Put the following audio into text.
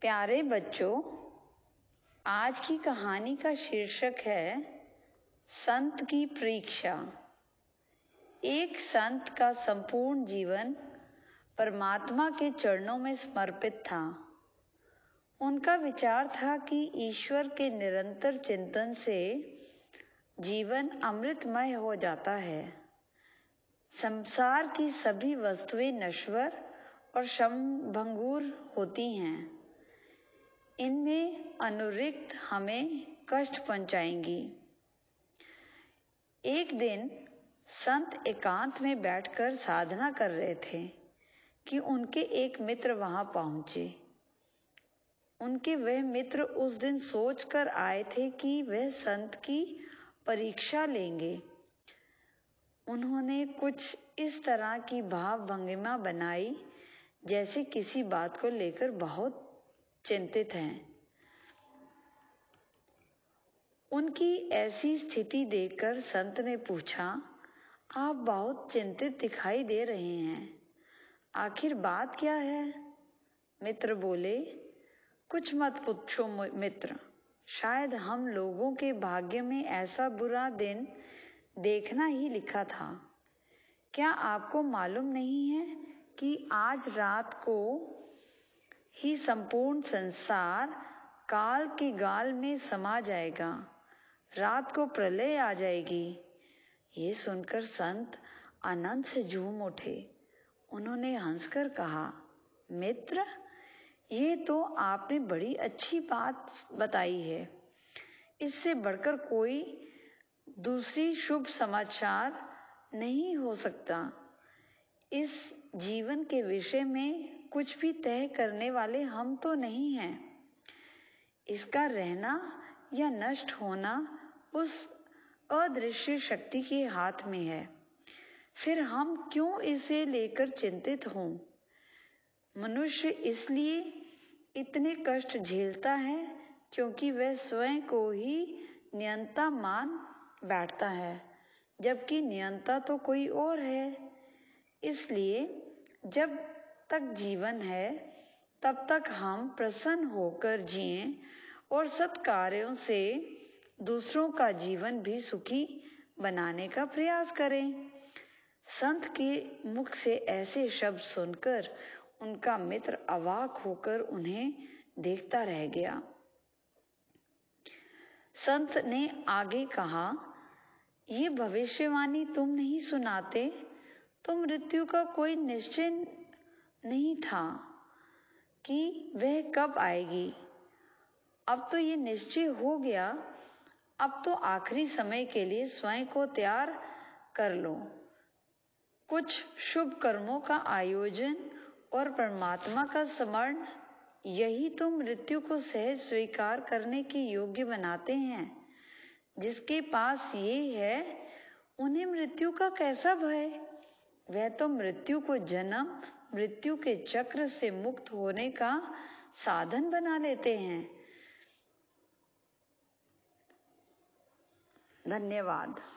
प्यारे बच्चों आज की कहानी का शीर्षक है संत की परीक्षा एक संत का संपूर्ण जीवन परमात्मा के चरणों में समर्पित था उनका विचार था कि ईश्वर के निरंतर चिंतन से जीवन अमृतमय हो जाता है संसार की सभी वस्तुएं नश्वर और शमभंगूर होती हैं इनमें अनुरिक्त हमें कष्ट पहुंचाएंगी एक दिन संत एकांत में बैठकर साधना कर रहे थे कि उनके एक मित्र वहां पहुंचे उनके वह मित्र उस दिन सोच कर आए थे कि वह संत की परीक्षा लेंगे उन्होंने कुछ इस तरह की भाव भंगिमा बनाई जैसे किसी बात को लेकर बहुत चिंतित हैं उनकी ऐसी स्थिति देखकर संत ने पूछा आप बहुत चिंतित दिखाई दे रहे हैं आखिर बात क्या है मित्र बोले कुछ मत पूछो मित्र शायद हम लोगों के भाग्य में ऐसा बुरा दिन देखना ही लिखा था क्या आपको मालूम नहीं है कि आज रात को ही संपूर्ण संसार काल की गाल में समा जाएगा रात को प्रलय आ जाएगी ये सुनकर संत आनंद से झूम उठे उन्होंने हंसकर कहा मित्र ये तो आपने बड़ी अच्छी बात बताई है इससे बढ़कर कोई दूसरी शुभ समाचार नहीं हो सकता इस जीवन के विषय में कुछ भी तय करने वाले हम तो नहीं हैं इसका रहना या नष्ट होना उस अदृश्य शक्ति के हाथ में है फिर हम क्यों इसे लेकर चिंतित हों मनुष्य इसलिए इतने कष्ट झेलता है क्योंकि वह स्वयं को ही नियंता मान बैठता है जबकि नियंता तो कोई और है इसलिए जब तक जीवन है तब तक हम प्रसन्न होकर जिए और सत्कार्यों से दूसरों का जीवन भी सुखी बनाने का प्रयास करें संत के मुख से ऐसे शब्द सुनकर उनका मित्र अवाक होकर उन्हें देखता रह गया संत ने आगे कहा ये भविष्यवाणी तुम नहीं सुनाते तो मृत्यु का कोई निश्चय नहीं था कि वह कब आएगी अब तो ये निश्चय हो गया अब तो आखिरी समय के लिए स्वयं को तैयार कर लो कुछ शुभ कर्मों का आयोजन और परमात्मा का स्मरण यही तो मृत्यु को सहज स्वीकार करने के योग्य बनाते हैं जिसके पास ये है उन्हें मृत्यु का कैसा भय वह तो मृत्यु को जन्म मृत्यु के चक्र से मुक्त होने का साधन बना लेते हैं धन्यवाद